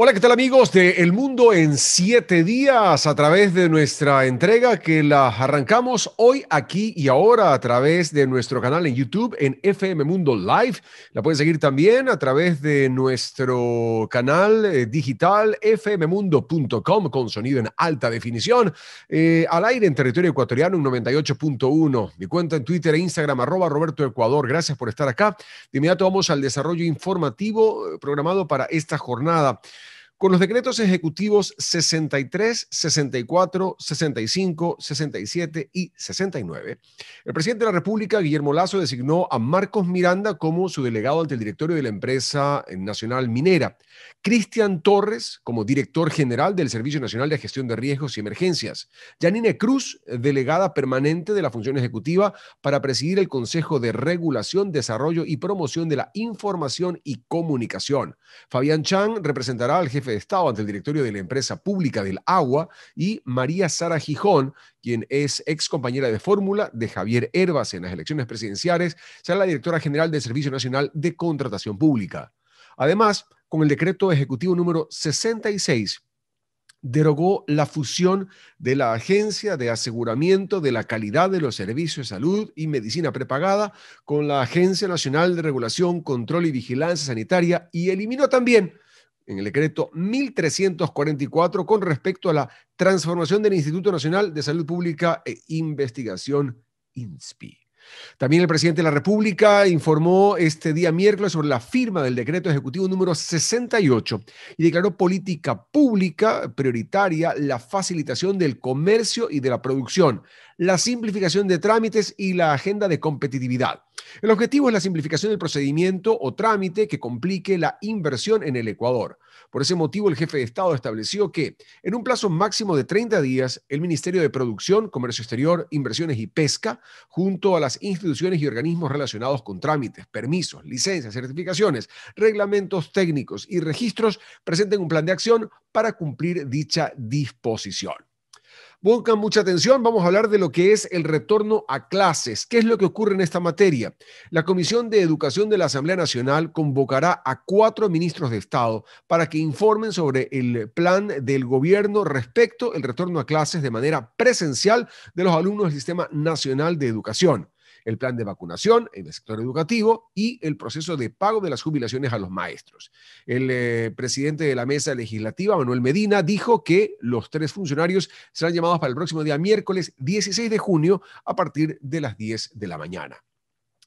Hola, ¿qué tal amigos de El Mundo en siete días a través de nuestra entrega que la arrancamos hoy, aquí y ahora a través de nuestro canal en YouTube en FM Mundo Live. La pueden seguir también a través de nuestro canal eh, digital fmmundo.com con sonido en alta definición. Eh, al aire en territorio ecuatoriano en 98.1. Mi cuenta en Twitter e Instagram arroba Roberto Ecuador. Gracias por estar acá. De inmediato vamos al desarrollo informativo eh, programado para esta jornada con los decretos ejecutivos 63, 64, 65, 67 y 69, el presidente de la República, Guillermo Lazo, designó a Marcos Miranda como su delegado ante el directorio de la empresa eh, nacional minera, Cristian Torres como director general del Servicio Nacional de Gestión de Riesgos y Emergencias, Janine Cruz, delegada permanente de la función ejecutiva para presidir el Consejo de Regulación, Desarrollo y Promoción de la Información y Comunicación. Fabián Chang representará al jefe de Estado ante el directorio de la empresa pública del agua, y María Sara Gijón, quien es ex compañera de fórmula de Javier Herbas en las elecciones presidenciales, será la directora general del Servicio Nacional de Contratación Pública. Además, con el decreto ejecutivo número 66, derogó la fusión de la Agencia de Aseguramiento de la Calidad de los Servicios de Salud y Medicina Prepagada con la Agencia Nacional de Regulación, Control y Vigilancia Sanitaria y eliminó también en el decreto 1344 con respecto a la transformación del Instituto Nacional de Salud Pública e Investigación, INSPI. También el presidente de la República informó este día miércoles sobre la firma del decreto ejecutivo número 68 y declaró política pública prioritaria la facilitación del comercio y de la producción, la simplificación de trámites y la agenda de competitividad. El objetivo es la simplificación del procedimiento o trámite que complique la inversión en el Ecuador por ese motivo, el jefe de Estado estableció que, en un plazo máximo de 30 días, el Ministerio de Producción, Comercio Exterior, Inversiones y Pesca, junto a las instituciones y organismos relacionados con trámites, permisos, licencias, certificaciones, reglamentos técnicos y registros, presenten un plan de acción para cumplir dicha disposición. Buscan mucha atención, vamos a hablar de lo que es el retorno a clases. ¿Qué es lo que ocurre en esta materia? La Comisión de Educación de la Asamblea Nacional convocará a cuatro ministros de Estado para que informen sobre el plan del gobierno respecto al retorno a clases de manera presencial de los alumnos del Sistema Nacional de Educación el plan de vacunación en el sector educativo y el proceso de pago de las jubilaciones a los maestros. El eh, presidente de la mesa legislativa, Manuel Medina, dijo que los tres funcionarios serán llamados para el próximo día miércoles 16 de junio a partir de las 10 de la mañana.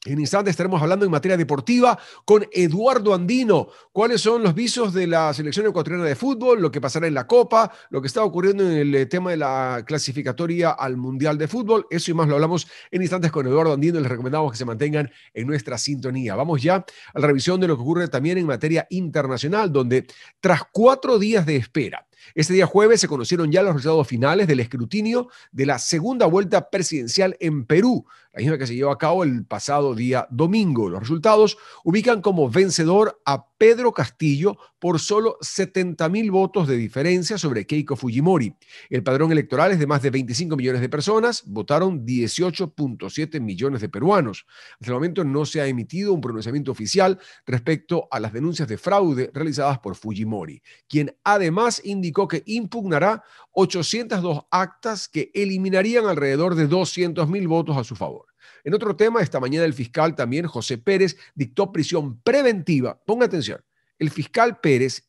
En instantes estaremos hablando en materia deportiva con Eduardo Andino. ¿Cuáles son los visos de la selección ecuatoriana de fútbol? Lo que pasará en la Copa, lo que está ocurriendo en el eh, tema de la clasificatoria al Mundial de Fútbol. Eso y más lo hablamos en instantes con Eduardo Andino. Les recomendamos que se mantengan en nuestra sintonía. Vamos ya a la revisión de lo que ocurre también en materia internacional, donde tras cuatro días de espera, este día jueves se conocieron ya los resultados finales del escrutinio de la segunda vuelta presidencial en Perú, la misma que se llevó a cabo el pasado día domingo. Los resultados ubican como vencedor a Pedro Castillo por solo 70.000 votos de diferencia sobre Keiko Fujimori. El padrón electoral es de más de 25 millones de personas, votaron 18.7 millones de peruanos. Hasta el momento no se ha emitido un pronunciamiento oficial respecto a las denuncias de fraude realizadas por Fujimori, quien además indicó que impugnará 802 actas que eliminarían alrededor de 200.000 mil votos a su favor. En otro tema, esta mañana el fiscal también, José Pérez, dictó prisión preventiva. Ponga atención, el fiscal Pérez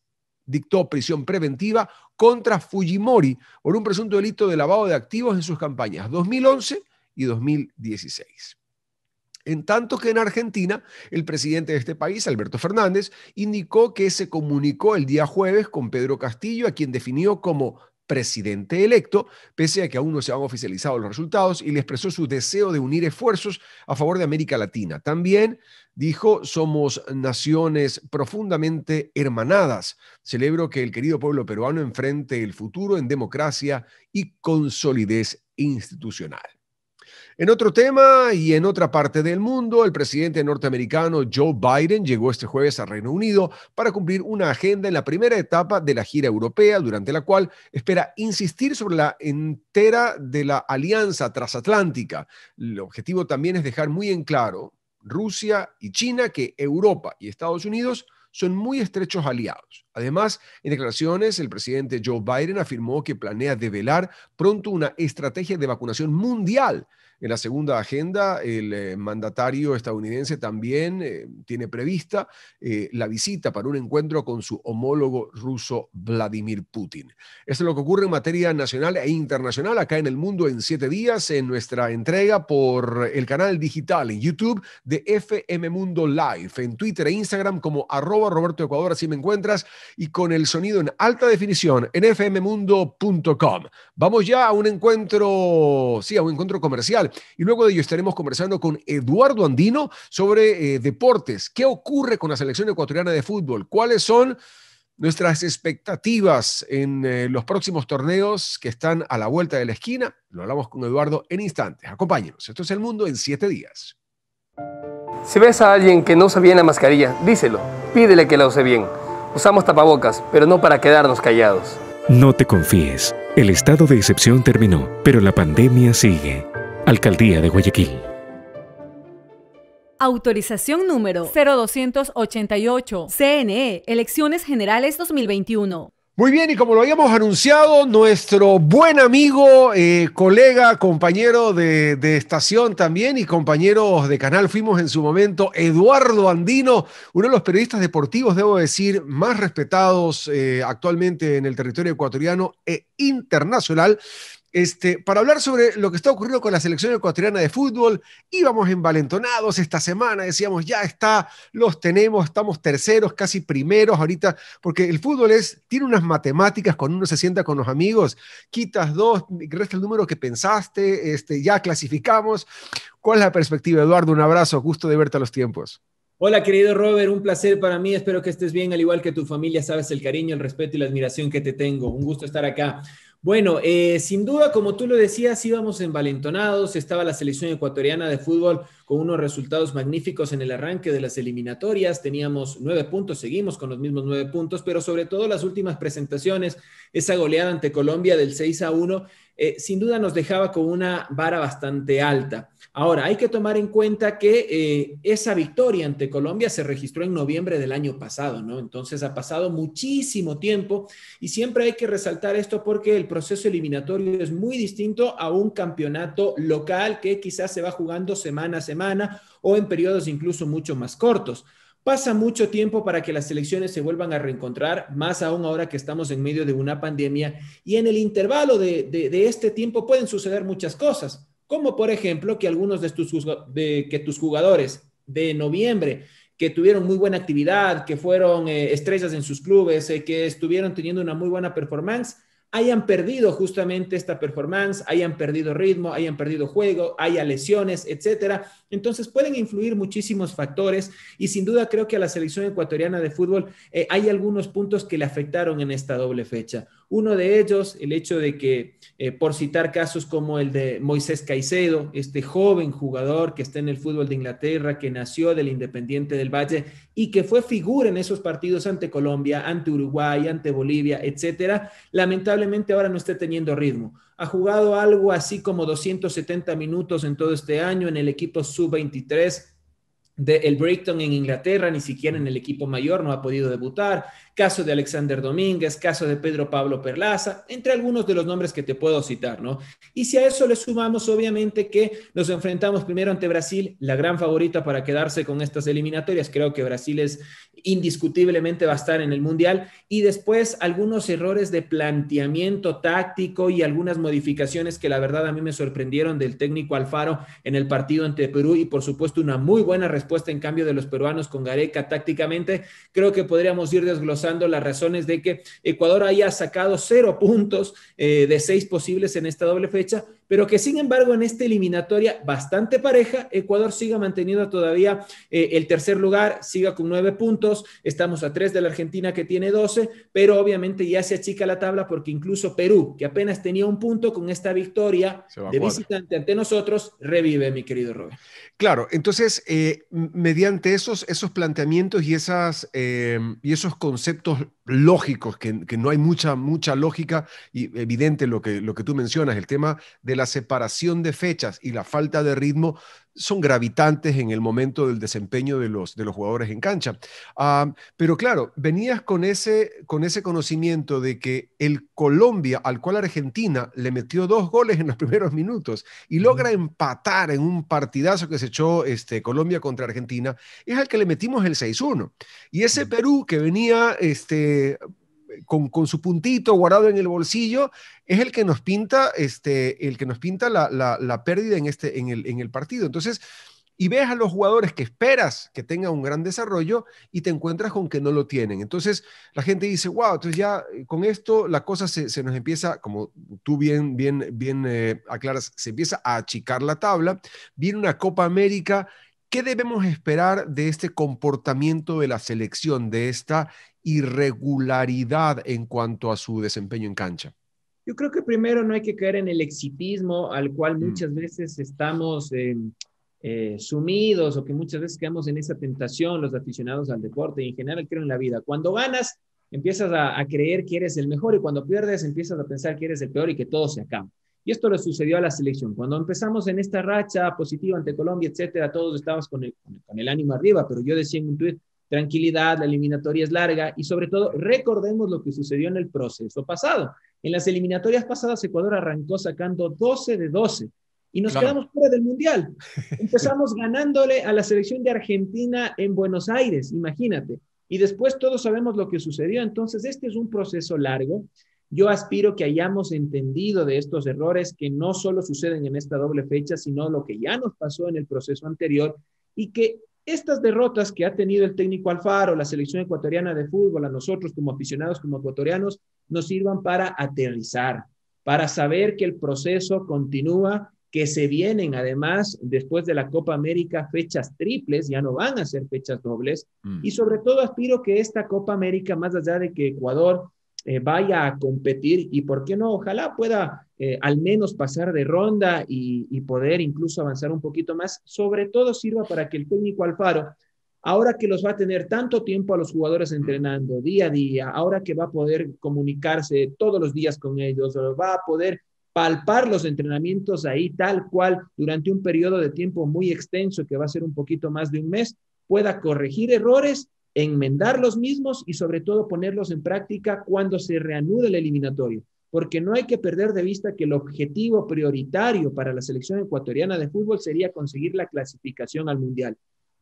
dictó prisión preventiva contra Fujimori por un presunto delito de lavado de activos en sus campañas 2011 y 2016. En tanto que en Argentina, el presidente de este país, Alberto Fernández, indicó que se comunicó el día jueves con Pedro Castillo, a quien definió como presidente electo, pese a que aún no se han oficializado los resultados, y le expresó su deseo de unir esfuerzos a favor de América Latina. También dijo, somos naciones profundamente hermanadas. Celebro que el querido pueblo peruano enfrente el futuro en democracia y con solidez institucional. En otro tema y en otra parte del mundo, el presidente norteamericano Joe Biden llegó este jueves a Reino Unido para cumplir una agenda en la primera etapa de la gira europea, durante la cual espera insistir sobre la entera de la alianza transatlántica. El objetivo también es dejar muy en claro Rusia y China que Europa y Estados Unidos son muy estrechos aliados. Además, en declaraciones, el presidente Joe Biden afirmó que planea develar pronto una estrategia de vacunación mundial en la segunda agenda, el eh, mandatario estadounidense también eh, tiene prevista eh, la visita para un encuentro con su homólogo ruso Vladimir Putin. Esto es lo que ocurre en materia nacional e internacional acá en el mundo en siete días en nuestra entrega por el canal digital en YouTube de FM Mundo Live, en Twitter e Instagram como arroba Roberto Ecuador, así me encuentras, y con el sonido en alta definición en fmmundo.com. Vamos ya a un encuentro, sí, a un encuentro comercial y luego de ello estaremos conversando con Eduardo Andino sobre eh, deportes. ¿Qué ocurre con la selección ecuatoriana de fútbol? ¿Cuáles son nuestras expectativas en eh, los próximos torneos que están a la vuelta de la esquina? Lo hablamos con Eduardo en instantes. Acompáñenos. Esto es El Mundo en siete días. Si ves a alguien que no usa bien la mascarilla, díselo. Pídele que la use bien. Usamos tapabocas, pero no para quedarnos callados. No te confíes. El estado de excepción terminó, pero la pandemia sigue. Alcaldía de Guayaquil. Autorización número 0288. CNE, Elecciones Generales 2021. Muy bien, y como lo habíamos anunciado, nuestro buen amigo, eh, colega, compañero de, estación también y compañero de canal, fuimos en su momento, Eduardo Andino, uno de los periodistas deportivos, debo decir, más respetados eh, actualmente en el territorio ecuatoriano e internacional. Este, para hablar sobre lo que está ocurriendo con la selección ecuatoriana de fútbol. Íbamos envalentonados esta semana, decíamos, ya está, los tenemos, estamos terceros, casi primeros ahorita, porque el fútbol tiene unas matemáticas cuando uno se sienta con los amigos, quitas dos, resta el número que pensaste, este, ya clasificamos. ¿Cuál es la perspectiva, Eduardo? Un abrazo, gusto de verte a los tiempos. Hola, querido Robert, un placer para mí. Espero que estés bien, al igual que tu familia. Sabes el cariño, el respeto y la admiración que te tengo. Un gusto estar acá. Bueno, eh, sin duda, como tú lo decías, íbamos envalentonados, estaba la selección ecuatoriana de fútbol con unos resultados magníficos en el arranque de las eliminatorias, teníamos nueve puntos, seguimos con los mismos nueve puntos, pero sobre todo las últimas presentaciones, esa goleada ante Colombia del 6 a 1, eh, sin duda nos dejaba con una vara bastante alta. Ahora, hay que tomar en cuenta que eh, esa victoria ante Colombia se registró en noviembre del año pasado, ¿no? Entonces ha pasado muchísimo tiempo y siempre hay que resaltar esto porque el proceso eliminatorio es muy distinto a un campeonato local que quizás se va jugando semana a semana o en periodos incluso mucho más cortos. Pasa mucho tiempo para que las selecciones se vuelvan a reencontrar, más aún ahora que estamos en medio de una pandemia y en el intervalo de este tiempo pueden suceder muchas cosas como por ejemplo que algunos de, tus, jugadores de noviembre que tuvieron muy buena actividad, que fueron eh, estrellas en sus clubes, eh, que estuvieron teniendo una muy buena performance, hayan perdido justamente esta performance, hayan perdido ritmo, hayan perdido juego, haya lesiones, etcétera. Entonces pueden influir muchísimos factores y sin duda creo que a la selección ecuatoriana de fútbol eh, hay algunos puntos que le afectaron en esta doble fecha. Uno de ellos, el hecho de que, eh, por citar casos como el de Moisés Caicedo, este joven jugador que está en el fútbol de Inglaterra, que nació del Independiente del Valle y que fue figura en esos partidos ante Colombia, ante Uruguay, ante Bolivia, etcétera, lamentablemente ahora no está teniendo ritmo. Ha jugado algo así como 270 minutos en todo este año en el equipo sub-23 el el Brighton en Inglaterra, ni siquiera en el equipo mayor no ha podido debutar. Caso de Alexander Domínguez, caso de Pedro Pablo Perlaza, entre algunos de los nombres que te puedo citar, ¿no? Y si a eso le sumamos, obviamente, que nos enfrentamos primero ante Brasil, la gran favorita para quedarse con estas eliminatorias. Creo que Brasil es indiscutiblemente va a estar en el Mundial. Y después algunos errores de planteamiento táctico y algunas modificaciones que la verdad a mí me sorprendieron del técnico Alfaro en el partido ante Perú y por supuesto una muy buena respuesta en cambio de los peruanos con Gareca tácticamente. Creo que podríamos ir desglosando las razones de que Ecuador haya sacado cero puntos eh, de seis posibles en esta doble fecha pero que sin embargo en esta eliminatoria bastante pareja, Ecuador siga manteniendo todavía eh, el tercer lugar, siga con nueve puntos, estamos a tres de la Argentina que tiene doce, pero obviamente ya se achica la tabla porque incluso Perú, que apenas tenía un punto con esta victoria de visitante ante nosotros, revive, mi querido Robert. Claro, entonces, eh, mediante esos, esos planteamientos y, esas, em, y esos conceptos lógicos, que, que, no hay mucha, mucha lógica y evidente lo que, lo que tú mencionas, el tema de la la separación de fechas y la falta de ritmo son gravitantes en el momento del desempeño de los, de los jugadores en cancha. Ah, pero claro, venías con ese, con ese conocimiento de que el Colombia, al cual Argentina le metió dos goles en los primeros minutos y logra empatar en un partidazo que se echó este, Colombia contra Argentina, es al que le metimos el 6-1. Y ese Perú que venía este, con, su puntito guardado en el bolsillo, es el que nos pinta, este, el que nos pinta la, pérdida en, este, el, en el partido. Entonces, y ves a los jugadores que esperas que tengan un gran desarrollo y te encuentras con que no lo tienen. Entonces la gente dice, wow, entonces ya eh, con esto la cosa se, nos empieza, como tú bien, bien, bien eh, aclaras, se empieza a achicar la tabla. Viene una Copa América ¿Qué debemos esperar de este comportamiento de la selección, de esta irregularidad en cuanto a su desempeño en cancha? Yo creo que primero no hay que caer en el exitismo al cual mm. muchas veces estamos em, eh, sumidos o que muchas veces quedamos en esa tentación los aficionados al deporte y en general creo en la vida. Cuando ganas, empiezas a, a creer que eres el mejor y cuando pierdes, empiezas a pensar que eres el peor y que todo se acaba. Y esto le sucedió a la selección. Cuando empezamos en esta racha positiva ante Colombia, etcétera, todos estábamos con el, ánimo arriba, pero yo decía en un tuit, tranquilidad, la eliminatoria es larga y sobre todo recordemos lo que sucedió en el proceso pasado. En las eliminatorias pasadas Ecuador arrancó sacando 12 de 12 y nos quedamos fuera del Mundial. Empezamos ganándole a la selección de Argentina en Buenos Aires, imagínate. Y después todos sabemos lo que sucedió. Entonces, este es un proceso largo yo aspiro que hayamos entendido de estos errores que no solo suceden en esta doble fecha, sino lo que ya nos pasó en el proceso anterior y que estas derrotas que ha tenido el técnico Alfaro, la selección ecuatoriana de fútbol, a nosotros como aficionados, como ecuatorianos, nos sirvan para aterrizar, para saber que el proceso continúa, que se vienen además después de la Copa América fechas triples, ya no van a ser fechas dobles, mm. y sobre todo aspiro que esta Copa América, más allá de que Ecuador eh, vaya a competir y, ¿por qué no? Ojalá pueda eh, al menos pasar de ronda y, y poder incluso avanzar un poquito más. Sobre todo sirva para que el técnico Alfaro ahora que los va a tener tanto tiempo a los jugadores entrenando día a día, ahora que va a poder comunicarse todos los días con ellos, va a poder palpar los entrenamientos ahí tal cual durante un periodo de tiempo muy extenso que va a ser un poquito más de un mes, pueda corregir errores enmendar los mismos y sobre todo ponerlos en práctica cuando se reanude el eliminatorio, porque no hay que perder de vista que el objetivo prioritario para la selección ecuatoriana de fútbol sería conseguir la clasificación al Mundial.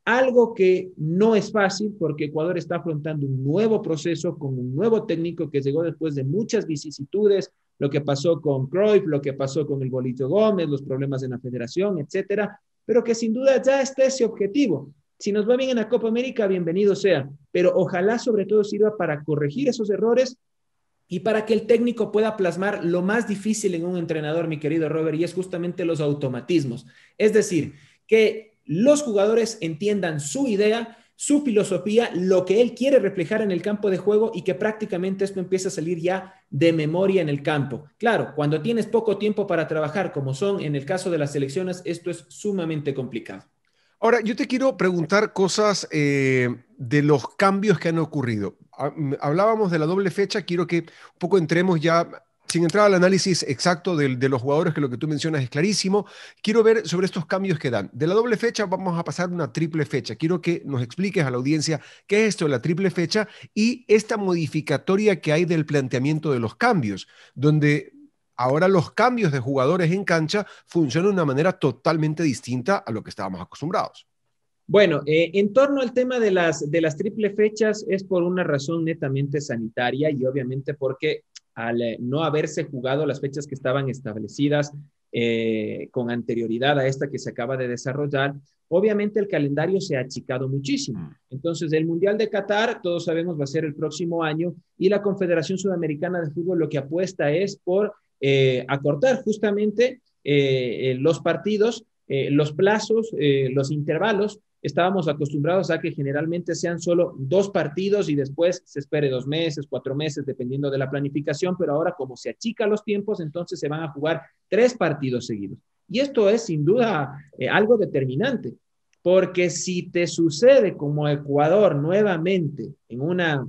Algo que no es fácil porque Ecuador está afrontando un nuevo proceso con un nuevo técnico que llegó después de muchas vicisitudes, lo que pasó con Cruyff, lo que pasó con el Bolito Gómez, los problemas en la federación, etcétera, pero que sin duda ya está ese objetivo. Si nos va bien en la Copa América, bienvenido sea, pero ojalá sobre todo sirva para corregir esos errores y para que el técnico pueda plasmar lo más difícil en un entrenador, mi querido Robert, y es justamente los automatismos. Es decir, que los jugadores entiendan su idea, su filosofía, lo que él quiere reflejar en el campo de juego y que prácticamente esto empiece a salir ya de memoria en el campo. Claro, cuando tienes poco tiempo para trabajar, como son en el caso de las selecciones, esto es sumamente complicado. Ahora, yo te quiero preguntar cosas eh, de los cambios que han ocurrido. Ah, hablábamos de la doble fecha, quiero que un poco entremos ya, sin entrar al análisis exacto de, de, los jugadores, que lo que tú mencionas es clarísimo, quiero ver sobre estos cambios que dan. De la doble fecha vamos a pasar a una triple fecha. Quiero que nos expliques a la audiencia qué es esto de la triple fecha y esta modificatoria que hay del planteamiento de los cambios, donde Ahora los cambios de jugadores en cancha funcionan de una manera totalmente distinta a lo que estábamos acostumbrados. Bueno, eh, en torno al tema de las, de las triple fechas es por una razón netamente sanitaria y obviamente porque al eh, no haberse jugado las fechas que estaban establecidas eh, con anterioridad a esta que se acaba de desarrollar, obviamente el calendario se ha achicado muchísimo. Mm. Entonces, el Mundial de Qatar, todos sabemos, va a ser el próximo año y la Confederación Sudamericana de Fútbol lo que apuesta es por eh, acortar justamente eh, eh, los partidos, eh, los plazos, los intervalos. Estábamos acostumbrados a que generalmente sean solo dos partidos y después se espere dos meses, cuatro meses, dependiendo de la planificación, pero ahora como se achica los tiempos, entonces se van a jugar tres partidos seguidos. Y esto es sin duda algo determinante, porque si te sucede como Ecuador nuevamente en una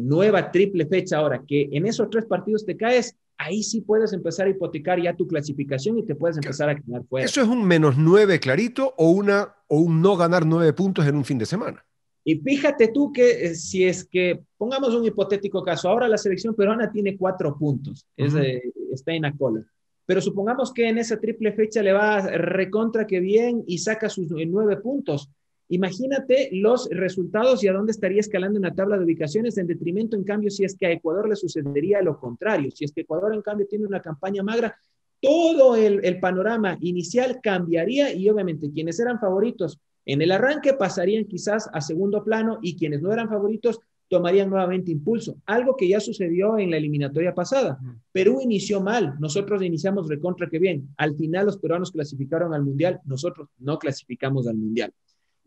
nueva triple fecha ahora, que en esos tres partidos te caes, ahí sí puedes empezar a hipotecar ya tu clasificación y te puedes empezar a quedar fuera. ¿Eso es un menos nueve clarito o, una, o un no ganar nueve puntos en un fin de semana? Y fíjate tú que eh, si es que, pongamos un hipotético caso, ahora la selección peruana tiene cuatro puntos, está en la cola. Pero supongamos que en esa triple fecha le va recontra que bien y saca sus eh, nueve puntos. Imagínate los resultados y a dónde estaría escalando una tabla de ubicaciones en detrimento, en cambio, si es que a Ecuador le sucedería lo contrario. Si es que Ecuador, en cambio, tiene una campaña magra, todo el, el panorama inicial cambiaría y obviamente quienes eran favoritos en el arranque pasarían quizás a segundo plano y quienes no eran favoritos tomarían nuevamente impulso, algo que ya sucedió en la eliminatoria pasada. Perú inició mal, nosotros iniciamos recontra que bien. Al final los peruanos clasificaron al Mundial, nosotros no clasificamos al Mundial.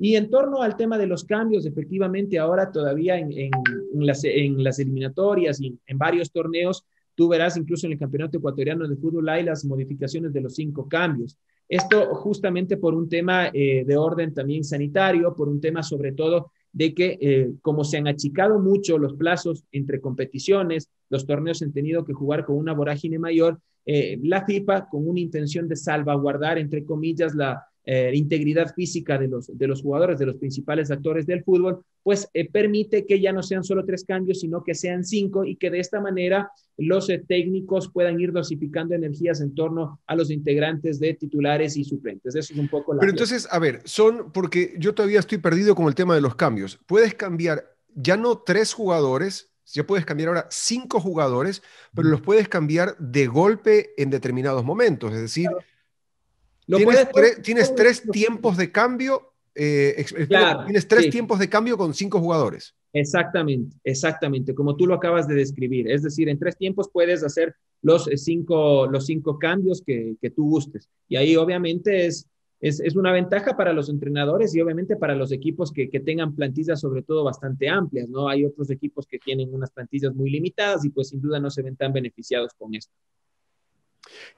Y en torno al tema de los cambios, efectivamente, ahora todavía en, las, eliminatorias y en varios torneos, tú verás incluso en el Campeonato Ecuatoriano de Fútbol hay las modificaciones de los cinco cambios. Esto justamente por un tema eh, de orden también sanitario, por un tema sobre todo de que eh, como se han achicado mucho los plazos entre competiciones, los torneos han tenido que jugar con una vorágine mayor, eh, la FIFA con una intención de salvaguardar, entre comillas, la, eh, integridad física de los, de los jugadores, de los principales actores del fútbol, pues eh, permite que ya no sean solo tres cambios, sino que sean cinco y que de esta manera los eh, técnicos puedan ir dosificando energías en torno a los integrantes de titulares y suplentes. Eso es un poco la... Pero entonces, a ver, son, porque yo todavía estoy perdido con el tema de los cambios. Puedes cambiar ya no tres jugadores, ya puedes cambiar ahora cinco jugadores, pero los puedes cambiar de golpe en determinados momentos. Es decir, tienes, tres tiempos de cambio. Eh, eh, tienes tres tiempos de cambio con cinco jugadores. Exactamente, exactamente, como tú lo acabas de describir. Es decir, en tres tiempos puedes hacer los eh, cinco, los cinco cambios que, que tú gustes. Y ahí obviamente es, es, es, una ventaja para los entrenadores y obviamente para los equipos que, que, tengan plantillas sobre todo bastante amplias, ¿no? Hay otros equipos que tienen unas plantillas muy limitadas y pues sin duda no se ven tan beneficiados con esto.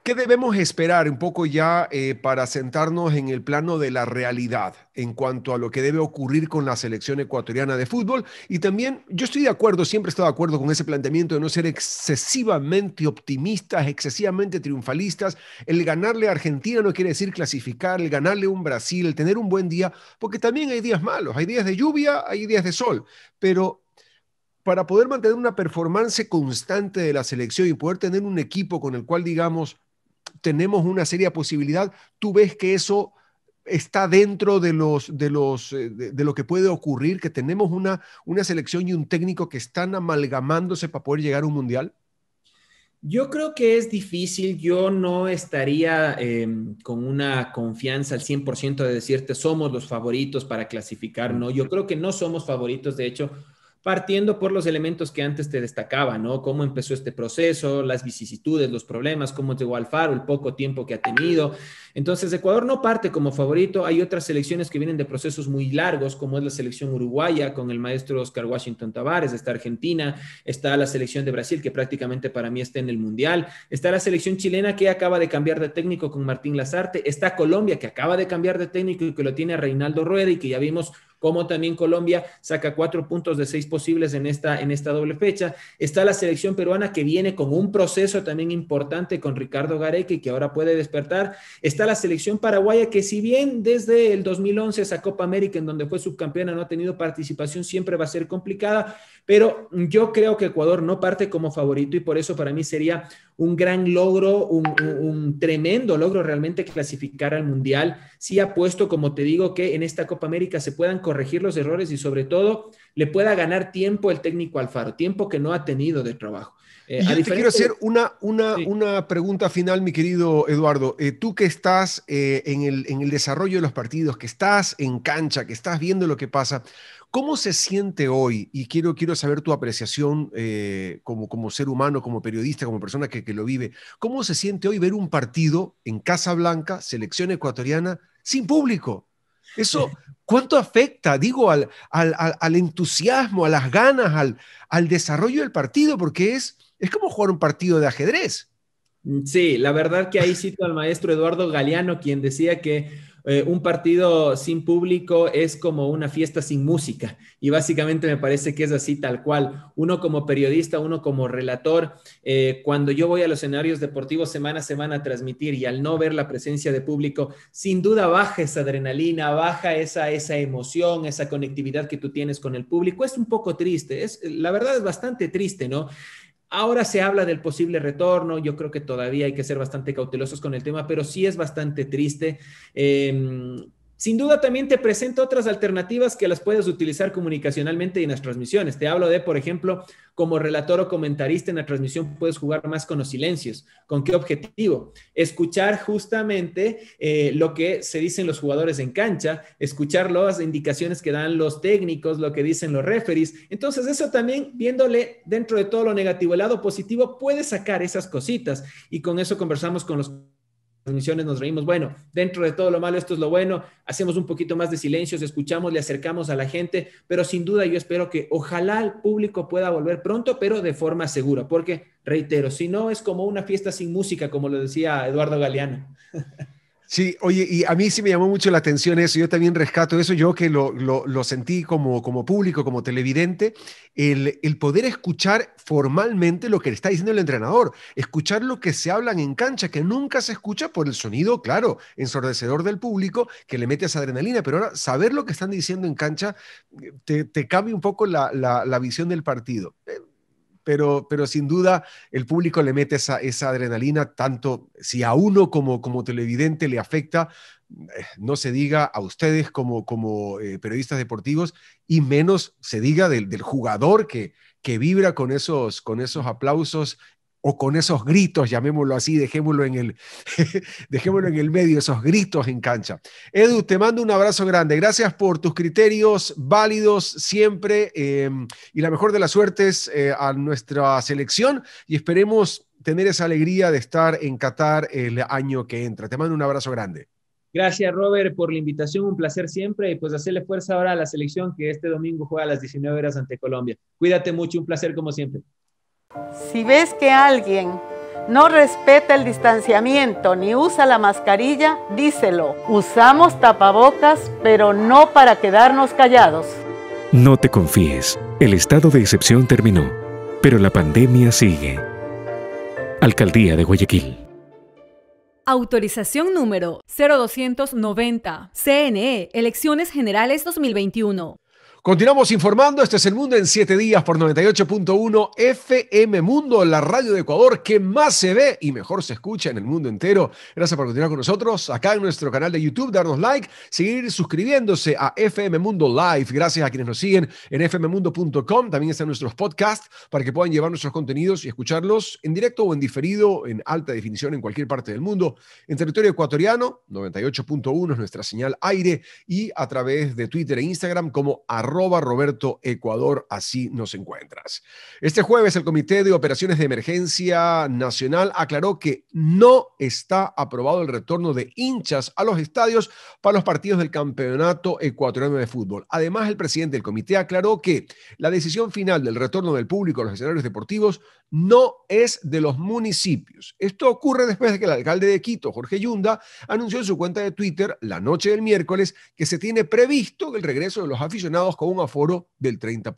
¿Qué debemos esperar un poco ya eh, para sentarnos en el plano de la realidad en cuanto a lo que debe ocurrir con la selección ecuatoriana de fútbol? Y también yo estoy de acuerdo, siempre he estado de acuerdo con ese planteamiento de no ser excesivamente optimistas, excesivamente triunfalistas. El ganarle a Argentina no quiere decir clasificar, el ganarle a un Brasil, el tener un buen día, porque también hay días malos, hay días de lluvia, hay días de sol, pero para poder mantener una performance constante de la selección y poder tener un equipo con el cual, digamos, tenemos una seria posibilidad, tú ves que eso está dentro de, los, de, los, eh, de, lo que puede ocurrir, que tenemos una, una selección y un técnico que están amalgamándose para poder llegar a un mundial? Yo creo que es difícil, yo no estaría em, con una confianza al 100% de decirte somos los favoritos para clasificar, no, yo creo que no somos favoritos, de hecho, partiendo por los elementos que antes te destacaba, ¿no? Cómo empezó este proceso, las vicisitudes, los problemas, cómo llegó al el poco tiempo que ha tenido. Entonces, Ecuador no parte como favorito. Hay otras selecciones que vienen de procesos muy largos, como es la selección uruguaya con el maestro Oscar Washington Tavares, está Argentina, está la selección de Brasil, que prácticamente para mí está en el Mundial, está la selección chilena que acaba de cambiar de técnico con Martín Lazarte, está Colombia que acaba de cambiar de técnico y que lo tiene Reinaldo Rueda y que ya vimos como también Colombia saca cuatro puntos de seis posibles en esta, en esta doble fecha. Está la selección peruana que viene con un proceso también importante con Ricardo Gareque, que ahora puede despertar. Está la selección paraguaya que si bien desde el 2011 esa Copa América, en donde fue subcampeona, no ha tenido participación, siempre va a ser complicada, pero yo creo que Ecuador no parte como favorito y por eso para mí sería un gran logro, un tremendo logro realmente clasificar al Mundial sí puesto, como te digo, que en esta Copa América se puedan corregir los errores y sobre todo le pueda ganar tiempo el técnico Alfaro, tiempo que no ha tenido de trabajo. Eh, yo te quiero hacer una, una, una, pregunta final, mi querido Eduardo. Eh, tú que estás eh, en, el, en el desarrollo de los partidos, que estás en cancha, que estás viendo lo que pasa, ¿Cómo se siente hoy? Y quiero, quiero saber tu apreciación eh, como, como ser humano, como periodista, como persona que, que, lo vive. ¿Cómo se siente hoy ver un partido en Casa Blanca, selección ecuatoriana, sin público. Eso, ¿cuánto afecta, digo, al, al, entusiasmo, a las ganas, al, al, desarrollo del partido? Porque es, es como jugar un partido de ajedrez. Mm, sí, la verdad que ahí cito al maestro Eduardo Galeano, quien decía que eh, un partido sin público es como una fiesta sin música y básicamente me parece que es así tal cual. Uno como periodista, uno como relator, eh, cuando yo voy a los escenarios deportivos semana a semana a transmitir y al no ver la presencia de público, sin duda baja esa adrenalina, baja esa, esa emoción, esa conectividad que tú tienes con el público. Es un poco triste, es, la verdad es bastante triste, ¿no? Ahora se habla del posible retorno, yo creo que todavía hay que ser bastante cautelosos con el tema, pero sí es bastante triste. Eh, sin duda también te presento otras alternativas que las puedes utilizar comunicacionalmente y en las transmisiones. Te hablo de, por ejemplo, como relator o comentarista en la transmisión puedes jugar más con los silencios. ¿Con qué objetivo? Escuchar justamente eh, lo que se dicen los jugadores en cancha, escuchar las indicaciones que dan los técnicos, lo que dicen los referees. Entonces eso también, viéndole dentro de todo lo negativo, el lado positivo, puedes sacar esas cositas y con eso conversamos con los transmisiones nos reímos, bueno, dentro de todo lo malo, esto es lo bueno, hacemos un poquito más de silencios, escuchamos, le acercamos a la gente, pero sin duda yo espero que ojalá el público pueda volver pronto, pero de forma segura, porque reitero, si no es como una fiesta sin música, como lo decía Eduardo Galeano. Sí, oye, y a mí sí me llamó mucho la atención eso, yo también rescato eso, yo que lo, sentí como, como público, como televidente, el, poder escuchar formalmente lo que le está diciendo el entrenador, escuchar lo que se hablan en cancha, que nunca se escucha por el sonido, claro, ensordecedor del público, que le mete esa adrenalina, pero ahora saber lo que están diciendo en cancha eh, te, te cambia un poco la, la visión del partido. Eh, pero, sin duda el público le mete esa, adrenalina, tanto si a uno como, televidente le afecta, eh, no se diga a ustedes como, como eh, periodistas deportivos y menos se diga del, del jugador que, que vibra con esos, con esos aplausos o con esos gritos, llamémoslo así, dejémoslo en el, dejémoslo en el medio, esos gritos en cancha. Edu, te mando un abrazo grande. Gracias por tus criterios válidos siempre em, y la mejor de las suertes eh, a nuestra selección y esperemos tener esa alegría de estar en Qatar el año que entra. Te mando un abrazo grande. Gracias, Robert, por la invitación. Un placer siempre. Y pues hacerle fuerza ahora a la selección que este domingo juega a las 19 horas ante Colombia. Cuídate mucho. Un placer como siempre. Si ves que alguien no respeta el distanciamiento ni usa la mascarilla, díselo. Usamos tapabocas, pero no para quedarnos callados. No te confíes. El estado de excepción terminó, pero la pandemia sigue. Alcaldía de Guayaquil. Autorización número 0290. CNE, Elecciones Generales 2021. Continuamos informando, este es el mundo en siete días por 98.1 FM Mundo, la radio de Ecuador que más se ve y mejor se escucha en el mundo entero. Gracias por continuar con nosotros acá en nuestro canal de YouTube, darnos like, seguir suscribiéndose a FM Mundo Live. Gracias a quienes nos siguen en fmmundo.com. También están nuestros podcasts para que puedan llevar nuestros contenidos y escucharlos en directo o en diferido, en alta definición en cualquier parte del mundo. En territorio ecuatoriano, 98.1 es nuestra señal aire y a través de Twitter e Instagram como Roberto Ecuador, así nos encuentras. Este jueves el Comité de Operaciones de Emergencia Nacional aclaró que no está aprobado el retorno de hinchas a los estadios para los partidos del Campeonato Ecuatoriano de Fútbol. Además, el presidente del comité aclaró que la decisión final del retorno del público a los escenarios deportivos no es de los municipios. Esto ocurre después de que el alcalde de Quito, Jorge Yunda, anunció en su cuenta de Twitter la noche del miércoles que se tiene previsto el regreso de los aficionados con un aforo del 30%.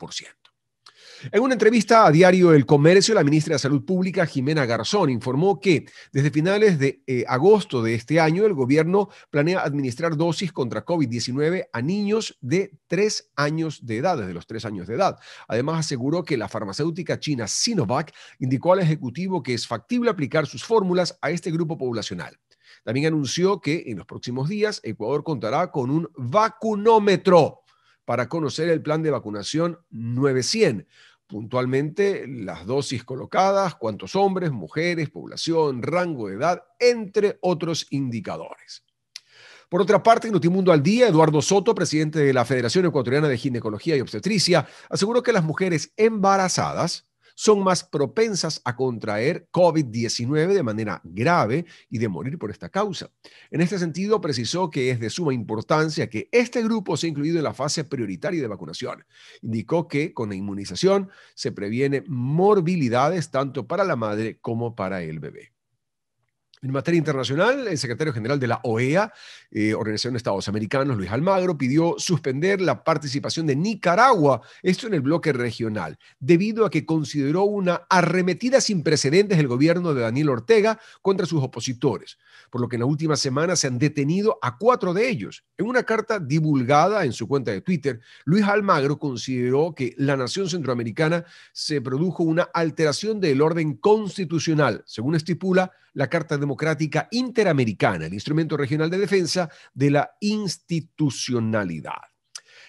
En una entrevista a Diario El Comercio, la ministra de Salud Pública, Jimena Garzón, informó que desde finales de eh, agosto de este año, el gobierno planea administrar dosis contra COVID-19 a niños de tres años de edad, desde los tres años de edad. Además, aseguró que la farmacéutica china Sinovac indicó al Ejecutivo que es factible aplicar sus fórmulas a este grupo poblacional. También anunció que en los próximos días Ecuador contará con un vacunómetro para conocer el plan de vacunación 900, puntualmente las dosis colocadas, cuántos hombres, mujeres, población, rango de edad, entre otros indicadores. Por otra parte, en Notimundo al Día, Eduardo Soto, presidente de la Federación Ecuatoriana de Ginecología y Obstetricia, aseguró que las mujeres embarazadas son más propensas a contraer COVID-19 de manera grave y de morir por esta causa. En este sentido, precisó que es de suma importancia que este grupo sea incluido en la fase prioritaria de vacunación. Indicó que con la inmunización se previene morbilidades tanto para la madre como para el bebé. En materia internacional, el secretario general de la OEA, eh, Organización de Estados Americanos, Luis Almagro, pidió suspender la participación de Nicaragua, esto en el bloque regional, debido a que consideró una arremetida sin precedentes el gobierno de Daniel Ortega contra sus opositores, por lo que en la última semana se han detenido a cuatro de ellos. En una carta divulgada en su cuenta de Twitter, Luis Almagro consideró que la nación centroamericana se produjo una alteración del orden constitucional, según estipula la Carta de Democrática Interamericana, el instrumento regional de defensa de la institucionalidad.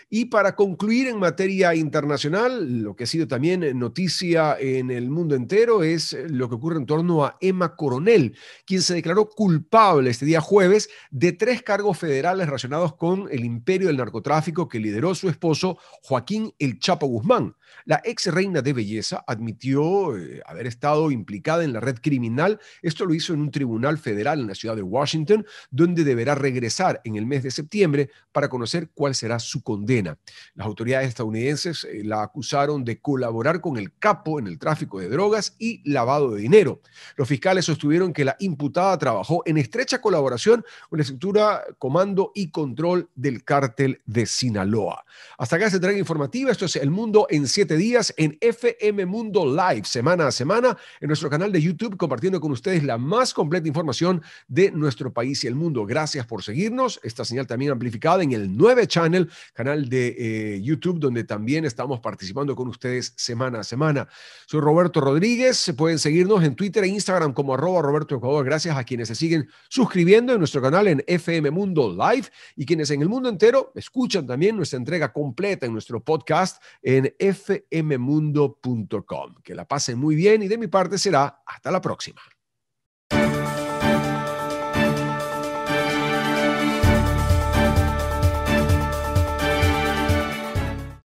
Y para concluir en materia internacional, lo que ha sido también noticia en el mundo entero es lo que ocurre en torno a Emma Coronel, quien se declaró culpable este día jueves de tres cargos federales relacionados con el imperio del narcotráfico que lideró su esposo Joaquín El Chapo Guzmán. La ex reina de belleza admitió eh, haber estado implicada en la red criminal. Esto lo hizo en un tribunal federal en la ciudad de Washington, donde deberá regresar en el mes de septiembre para conocer cuál será su condena. Las autoridades estadounidenses eh, la acusaron de colaborar con el capo en el tráfico de drogas y lavado de dinero. Los fiscales sostuvieron que la imputada trabajó en estrecha colaboración con la estructura, comando y control del cártel de Sinaloa. Hasta acá se este trae informativa. Esto es El Mundo en siete días en FM Mundo Live, semana a semana, en nuestro canal de YouTube, compartiendo con ustedes la más completa información de nuestro país y el mundo. Gracias por seguirnos. Esta señal también amplificada en el 9 Channel, canal de eh, YouTube, donde también estamos participando con ustedes semana a semana. Soy Roberto Rodríguez. Pueden seguirnos en Twitter e Instagram como arroba Roberto Ecuador. Gracias a quienes se siguen suscribiendo en nuestro canal en FM Mundo Live y quienes en el mundo entero escuchan también nuestra entrega completa en nuestro podcast en FM fmmundo.com. Que la pasen muy bien y de mi parte será hasta la próxima.